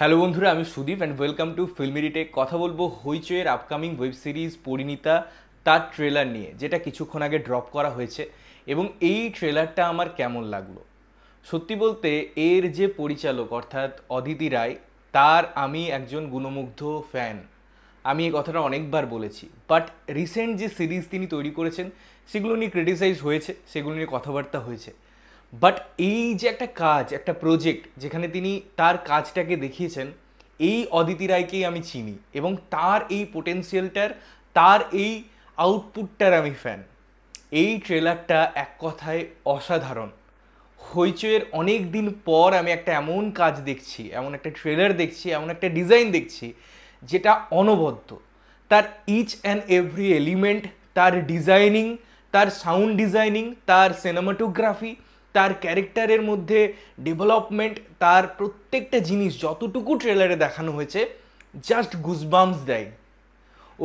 hello বন্ধুরা আমি Sudip and welcome to ফিল্মিরিটে কথা বলবো হইচয়ের আপকামিং ওয়েব সিরিজ পরিণীতা তার ট্রেলার নিয়ে যেটা কিছুক্ষণ আগে ড্রপ করা হয়েছে এবং এই ট্রেলারটা আমার কেমন লাগলো সত্যি বলতে এর যে পরিচালক অর্থাৎ অদিতি রায় তার আমি একজন গুণমুগ্ধ ফ্যান আমি এই কথাটা অনেকবার বলেছি বাট রিসেন্ট যে সিরিজ তিনি তৈরি করেছেন সেগুলো নিয়ে ক্রিটিসাইজ হয়েছে সেগুলো নিয়ে কথাবার্তা হয়েছে বাট এই যে একটা কাজ একটা প্রজেক্ট যেখানে তিনি তার কাজটাকে দেখিয়েছেন এই অদিতি রায়কেই আমি চিনি এবং তার এই পোটেন্সিয়ালটার তার এই আউটপুটটার আমি ফ্যান এই ট্রেলারটা এক কথায় অসাধারণ হইচয়ের অনেক দিন পর আমি একটা এমন কাজ দেখছি এমন একটা ট্রেলার দেখছি এমন একটা ডিজাইন দেখছি যেটা অনবদ্য তার ইচ অ্যান্ড এভরি এলিমেন্ট তার ডিজাইনিং তার সাউন্ড ডিজাইনিং তার সিনেমাটোগ্রাফি তার ক্যারেক্টারের মধ্যে ডেভেলপমেন্ট তার প্রত্যেকটা জিনিস যতটুকু ট্রেলারে দেখানো হয়েছে জাস্ট গুজবামস দেয়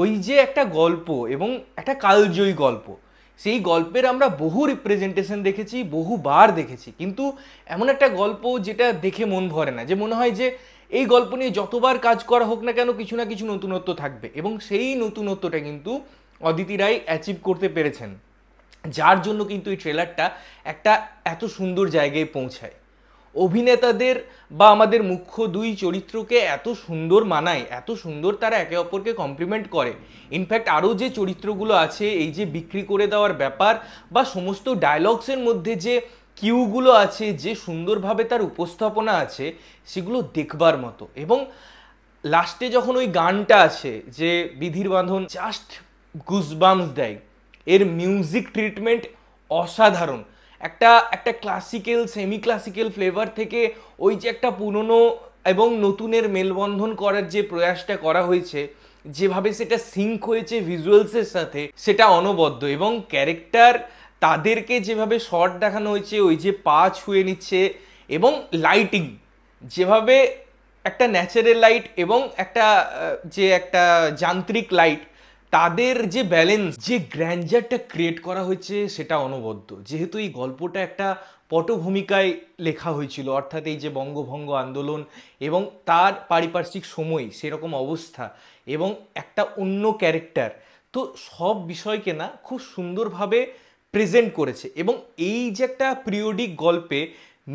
ওই যে একটা গল্প এবং একটা কালজয়ী গল্প সেই গল্পের আমরা বহু রিপ্রেজেন্টেশন দেখেছি বহুবার দেখেছি কিন্তু এমন একটা গল্প যেটা দেখে মন ভরে না যে মনে হয় যে এই গল্প নিয়ে যতবার কাজ করা হোক না কেন কিছু না কিছু নতুনত্ব থাকবে এবং সেই নতুনত্বটা কিন্তু অদিতি রায় অ্যাচিভ করতে পেরেছেন যার জন্য কিন্তু এই ট্রেলারটা একটা এত সুন্দর জায়গায় পৌঁছায় অভিনেতাদের বা আমাদের মুখ্য দুই চরিত্রকে এত সুন্দর মানায় এত সুন্দর তারা একে অপরকে কমপ্লিমেন্ট করে ইনফ্যাক্ট আরও যে চরিত্রগুলো আছে এই যে বিক্রি করে দেওয়ার ব্যাপার বা সমস্ত ডায়লগসের মধ্যে যে কিউগুলো আছে যে সুন্দরভাবে তার উপস্থাপনা আছে সেগুলো দেখবার মতো এবং লাস্টে যখন ওই গানটা আছে যে বিধির বাঁধন জাস্ট গুজবামস দেয় এর মিউজিক ট্রিটমেন্ট অসাধারণ একটা একটা ক্লাসিক্যাল সেমি ক্লাসিক্যাল ফ্লেভার থেকে ওই যে একটা পুরনো এবং নতুনের মেলবন্ধন করার যে প্রয়াসটা করা হয়েছে যেভাবে সেটা সিঙ্ক হয়েছে ভিজুয়ালসের সাথে সেটা অনবদ্য এবং ক্যারেক্টার তাদেরকে যেভাবে শর্ট দেখানো হয়েছে ওই যে পা ছুঁয়ে নিচ্ছে এবং লাইটিং যেভাবে একটা ন্যাচারাল লাইট এবং একটা যে একটা যান্ত্রিক লাইট তাদের যে ব্যালেন্স যে গ্র্যান্ডজারটা ক্রিয়েট করা হয়েছে সেটা অনবদ্য যেহেতু এই গল্পটা একটা পটভূমিকায় লেখা হয়েছিল অর্থাৎ এই যে বঙ্গভঙ্গ আন্দোলন এবং তার পারিপার্শ্বিক সময় সেরকম অবস্থা এবং একটা অন্য ক্যারেক্টার তো সব বিষয়কে না খুব সুন্দরভাবে প্রেজেন্ট করেছে এবং এই যে একটা প্রিয়ডিক গল্পে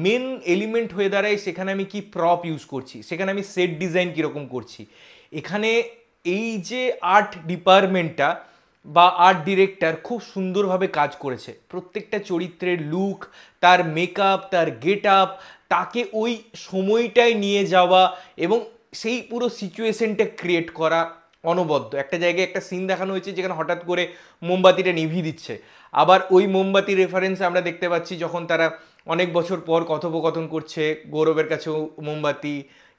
মেন এলিমেন্ট হয়ে দাঁড়ায় সেখানে আমি কি প্রপ ইউজ করছি সেখানে আমি সেট ডিজাইন কীরকম করছি এখানে এই যে আর্ট ডিপার্টমেন্টটা বা আর্ট ডিরেক্টর খুব সুন্দরভাবে কাজ করেছে প্রত্যেকটা চরিত্রের লুক তার মেকআপ তার গেট আপ তাকে ওই সময়টায় নিয়ে যাওয়া এবং সেই পুরো সিচুয়েশনটা ক্রিয়েট করা অনবদ্য একটা জায়গায় একটা সিন দেখানো হয়েছে যেখানে হঠাৎ করে মোমবাতিটা নিভিয়ে দিচ্ছে আবার ওই মোমবাতি রেফারেন্স আমরা দেখতে পাচ্ছি যখন তারা অনেক বছর পর কথোপকথন করছে গৌরবের কাছেও মোমবাতি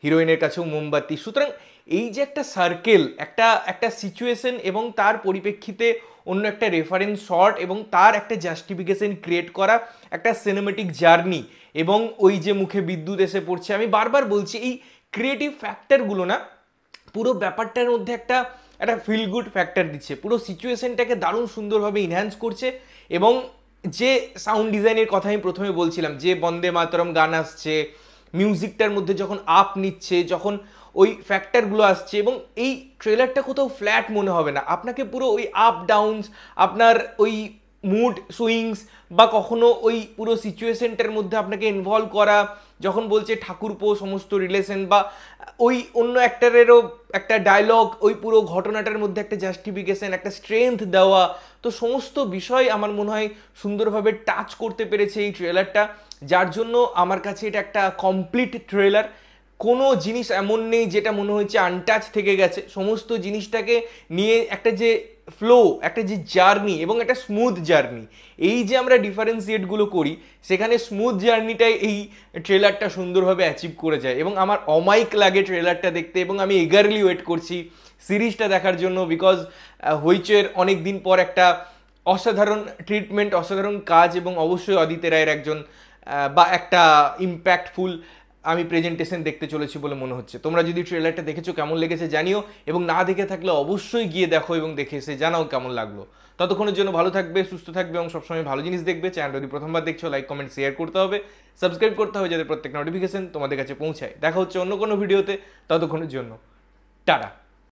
হিরোইনের কাছেও মোমবাতি সুতরাং এই যে একটা সার্কেল একটা একটা সিচুয়েশন এবং তার পরিপ্রেক্ষিতে অন্য একটা রেফারেন্স শর্ট এবং তার একটা জাস্টিফিকেশন ক্রিয়েট করা একটা সিনেমেটিক জার্নি এবং ওই যে মুখে বিদ্যুৎ এসে পড়ছে আমি বারবার বলছি এই ক্রিয়েটিভ ফ্যাক্টরগুলো না পুরো ব্যাপারটার মধ্যে একটা একটা ফিল গুড ফ্যাক্টর দিচ্ছে পুরো সিচুয়েশনটাকে দারুণ সুন্দরভাবে ইনহ্যান্স করছে এবং যে সাউন্ড ডিজাইনের কথা আমি প্রথমে বলছিলাম যে বন্দে মাতরম গান আসছে মিউজিকটার মধ্যে যখন আপ নিচ্ছে যখন ওই ফ্যাক্টরগুলো আসছে এবং এই ট্রেলারটা কোথাও ফ্ল্যাট মনে হবে না আপনাকে পুরো ওই আপ ডাউনস আপনার ওই মুড সুইংস বা কখনো ওই পুরো সিচুয়েশনটার মধ্যে আপনাকে ইনভলভ করা যখন বলছে ঠাকুরপো সমস্ত রিলেশন বা ওই অন্য অ্যাক্টারেরও একটা ডায়লগ ওই পুরো ঘটনাটার মধ্যে একটা জাস্টিফিকেশন একটা স্ট্রেংথ দেওয়া তো সমস্ত বিষয় আমার মনে হয় সুন্দরভাবে টাচ করতে পেরেছে এই ট্রেলারটা যার জন্য আমার কাছে এটা একটা কমপ্লিট ট্রেলার কোনো জিনিস এমন নেই যেটা মনে হয়েছে আনটাচ থেকে গেছে সমস্ত জিনিসটাকে নিয়ে একটা যে ফ্লো একটা যে জার্নি এবং একটা স্মুথ জার্নি এই যে আমরা ডিফারেন্সিয়েটগুলো করি সেখানে স্মুথ জার্নিটাই এই ট্রেলারটা সুন্দরভাবে অ্যাচিভ করে যায় এবং আমার অমাইক লাগে ট্রেলারটা দেখতে এবং আমি এগারলি ওয়েট করছি সিরিজটা দেখার জন্য বিকজ হইচের অনেক দিন পর একটা অসাধারণ ট্রিটমেন্ট অসাধারণ কাজ এবং অবশ্যই অদিতে রায়ের একজন বা একটা ইম্প্যাক্টফুল আমি প্রেজেন্টেশন দেখতে চলেছি বলে মনে হচ্ছে তোমরা যদি ট্রেলারটা দেখেছো কেমন লেগেছে জানিও এবং না দেখে থাকলে অবশ্যই গিয়ে দেখো এবং দেখে এসে জানাও কেমন লাগলো ততক্ষণের জন্য ভালো থাকবে সুস্থ থাকবে এবং সবসময় ভালো জিনিস দেখবে চ্যানেল যদি প্রথমবার দেখছো লাইক কমেন্ট শেয়ার করতে হবে সাবস্ক্রাইব করতে হবে যাতে প্রত্যেক নোটিফিকেশন তোমাদের কাছে পৌঁছায় দেখা হচ্ছে অন্য কোনো ভিডিওতে ততক্ষণের জন্য টাটা